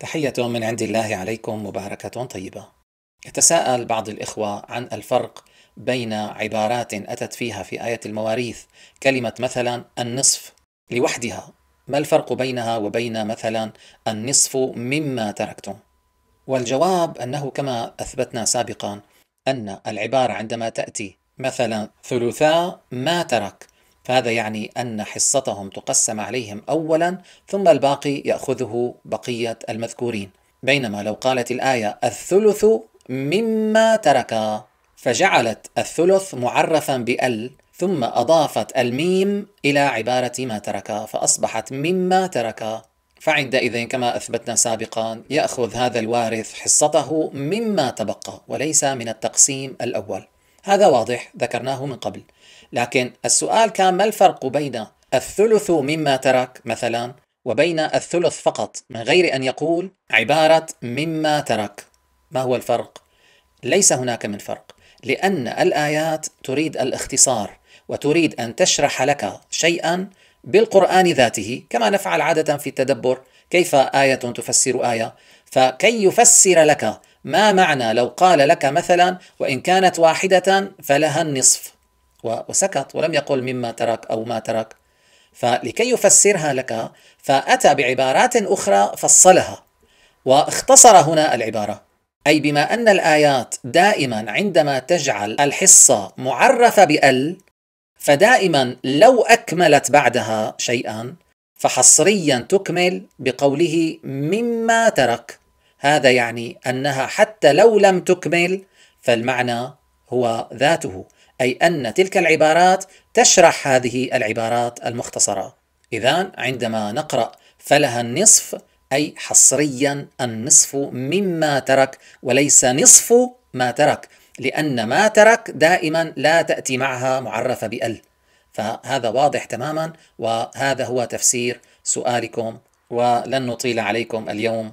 تحية من عند الله عليكم مباركة طيبة. يتساءل بعض الإخوة عن الفرق بين عبارات أتت فيها في آية المواريث كلمة مثلا النصف لوحدها، ما الفرق بينها وبين مثلا النصف مما تركتم؟ والجواب أنه كما أثبتنا سابقا أن العبارة عندما تأتي مثلا ثلثا ما ترك فهذا يعني أن حصتهم تقسم عليهم أولا ثم الباقي يأخذه بقية المذكورين بينما لو قالت الآية الثلث مما ترك فجعلت الثلث معرفا بال ثم أضافت الميم إلى عبارة ما ترك فأصبحت مما ترك فعندئذ كما أثبتنا سابقا يأخذ هذا الوارث حصته مما تبقى وليس من التقسيم الأول هذا واضح ذكرناه من قبل لكن السؤال كان ما الفرق بين الثلث مما ترك مثلا وبين الثلث فقط من غير أن يقول عبارة مما ترك ما هو الفرق؟ ليس هناك من فرق لأن الآيات تريد الاختصار وتريد أن تشرح لك شيئا بالقرآن ذاته كما نفعل عادة في التدبر كيف آية تفسر آية فكي يفسر لك ما معنى لو قال لك مثلا وإن كانت واحدة فلها النصف وسكت ولم يقل مما ترك أو ما ترك فلكي يفسرها لك فأتى بعبارات أخرى فصلها واختصر هنا العبارة أي بما أن الآيات دائما عندما تجعل الحصة معرفة بأل فدائما لو أكملت بعدها شيئا فحصريا تكمل بقوله مما ترك هذا يعني انها حتى لو لم تكمل فالمعنى هو ذاته اي ان تلك العبارات تشرح هذه العبارات المختصره اذا عندما نقرا فلها النصف اي حصريا النصف مما ترك وليس نصف ما ترك لان ما ترك دائما لا تاتي معها معرفه بال فهذا واضح تماما وهذا هو تفسير سؤالكم ولن نطيل عليكم اليوم